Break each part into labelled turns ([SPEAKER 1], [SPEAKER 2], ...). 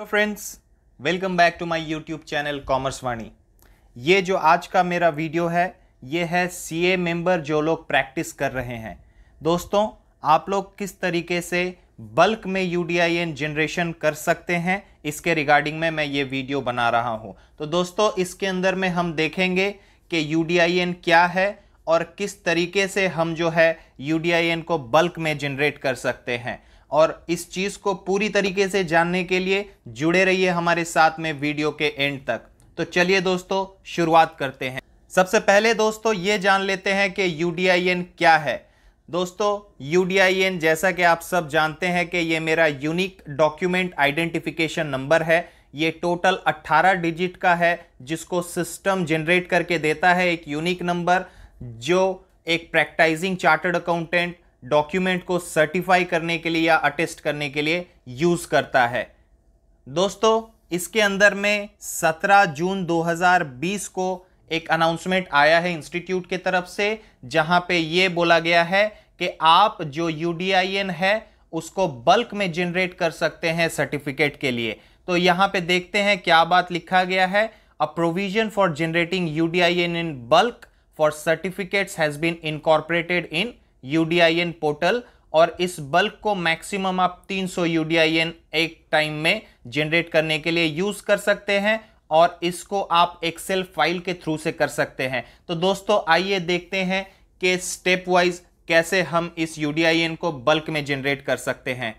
[SPEAKER 1] hello friends welcome back to my YouTube channel commerce Vani ये जो आज का मेरा वीडियो है ये है सीए मेंबर जो लोग प्रैक्टिस कर रहे हैं दोस्तों आप लोग किस तरीके से बल्क में यू जनरेशन कर सकते हैं इसके रिगार्डिंग में मैं ये वीडियो बना रहा हूँ तो दोस्तों इसके अंदर में हम देखेंगे कि यू क्या है और किस तरीके से हम जो है यू को बल्क में जनरेट कर सकते हैं और इस चीज़ को पूरी तरीके से जानने के लिए जुड़े रहिए हमारे साथ में वीडियो के एंड तक तो चलिए दोस्तों शुरुआत करते हैं सबसे पहले दोस्तों ये जान लेते हैं कि यू क्या है दोस्तों यू जैसा कि आप सब जानते हैं कि ये मेरा यूनिक डॉक्यूमेंट आइडेंटिफिकेशन नंबर है ये टोटल 18 डिजिट का है जिसको सिस्टम जनरेट करके देता है एक यूनिक नंबर जो एक प्रैक्टाइजिंग चार्टर्ड अकाउंटेंट डॉक्यूमेंट को सर्टिफाई करने के लिए या अटेस्ट करने के लिए यूज़ करता है दोस्तों इसके अंदर में 17 जून 2020 को एक अनाउंसमेंट आया है इंस्टीट्यूट के तरफ से जहां पे ये बोला गया है कि आप जो यू है उसको बल्क में जनरेट कर सकते हैं सर्टिफिकेट के लिए तो यहां पे देखते हैं क्या बात लिखा गया है a provision for generating UDIN bulk for certificates has been incorporated in UDIN portal और इस बल्क को मैक्सिमम आप 300 सौ यूडीआईएन एक टाइम में जनरेट करने के लिए यूज कर सकते हैं और इसको आप एक्सेल फाइल के थ्रू से कर सकते हैं तो दोस्तों आइए देखते हैं कि स्टेप वाइज कैसे हम इस यूडीआईएन को बल्क में जनरेट कर सकते हैं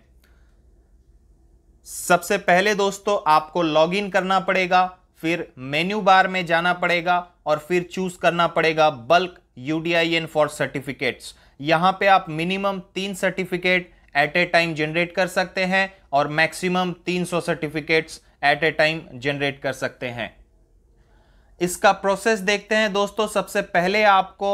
[SPEAKER 1] सबसे पहले दोस्तों आपको लॉगिन करना पड़ेगा फिर मेन्यू बार में जाना पड़ेगा और फिर चूज करना पड़ेगा बल्क यूडीआईएन फॉर सर्टिफिकेट्स यहां पे आप मिनिमम तीन certificate at a time generate कर सकते हैं और maximum 300 certificates at a time generate कर सकते हैं इसका प्रोसेस देखते हैं दोस्तों सबसे पहले आपको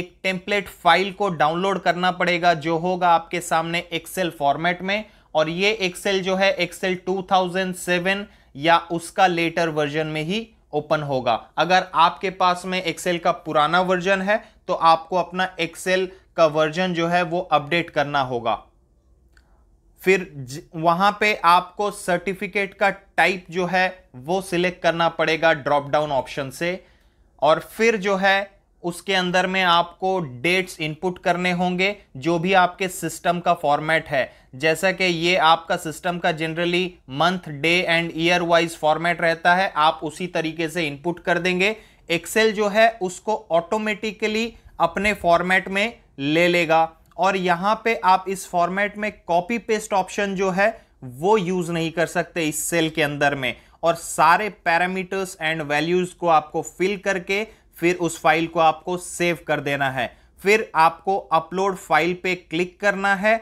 [SPEAKER 1] एक टेम्पलेट फाइल को डाउनलोड करना पड़ेगा जो होगा आपके सामने एक्सेल फॉर्मेट में और ये एक्सेल जो है एक्सेल 2007 या उसका लेटर वर्जन में ही ओपन होगा अगर आपके पास में एक्सेल का पुराना वर्जन है तो आपको अपना एक्सेल का वर्जन जो है वो अपडेट करना होगा फिर वहां पे आपको सर्टिफिकेट का टाइप जो है वो सिलेक्ट करना पड़ेगा ड्रॉप डाउन ऑप्शन से और फिर जो है उसके अंदर में आपको डेट्स इनपुट करने होंगे जो भी आपके सिस्टम का फॉर्मेट है जैसा कि ये आपका सिस्टम का generally month day and year wise format रहता है आप उसी तरीके से इनपुट कर देंगे एक्सेल जो है उसको ऑटोमेटिकली अपने फॉर्मेट में ले लेगा और यहाँ पे आप इस फॉर्मेट में कॉपी पेस्ट ऑप्शन जो है वो यूज़ नहीं कर सकते इस सेल के अंदर में और सारे पैरामीटर्स एंड वैल्यूज़ को आपको फिल करके फिर उस फाइल को आपको सेव कर देना है फिर आपको अपलोड फाइल पे क्लिक करना है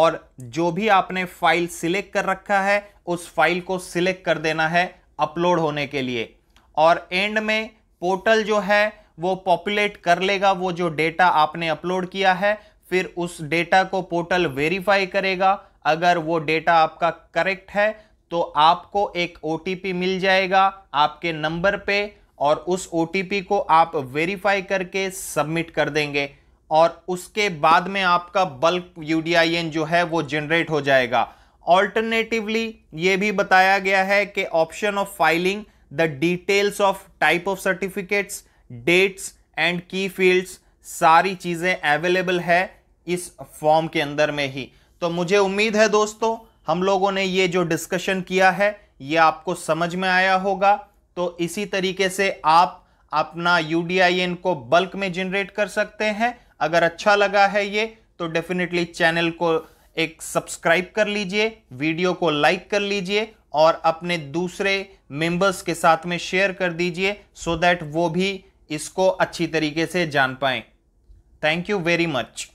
[SPEAKER 1] और जो भी आपने फाइल सिलेक्ट कर रखा है उस फाइल को सिलेक्ट कर देना है अपलोड होने के लिए और एंड में पोर्टल जो है वो पॉपुलेट कर लेगा वो जो डेटा आपने अपलोड किया है फिर उस डेटा को पोर्टल वेरीफाई करेगा अगर वो डेटा आपका करेक्ट है तो आपको एक ओ मिल जाएगा आपके नंबर पे और उस ओ को आप वेरीफाई करके सबमिट कर देंगे और उसके बाद में आपका बल्क यू जो है वो जनरेट हो जाएगा ऑल्टरनेटिवली ये भी बताया गया है कि option of filing the details of type of certificates dates and की फील्ड्स सारी चीज़ें अवेलेबल है इस फॉर्म के अंदर में ही तो मुझे उम्मीद है दोस्तों हम लोगों ने ये जो डिस्कशन किया है ये आपको समझ में आया होगा तो इसी तरीके से आप अपना यू को बल्क में जनरेट कर सकते हैं अगर अच्छा लगा है ये तो डेफिनेटली चैनल को एक सब्सक्राइब कर लीजिए वीडियो को लाइक कर लीजिए और अपने दूसरे मेंबर्स के साथ में शेयर कर दीजिए सो so दैट वो भी इसको अच्छी तरीके से जान पाएं थैंक यू वेरी मच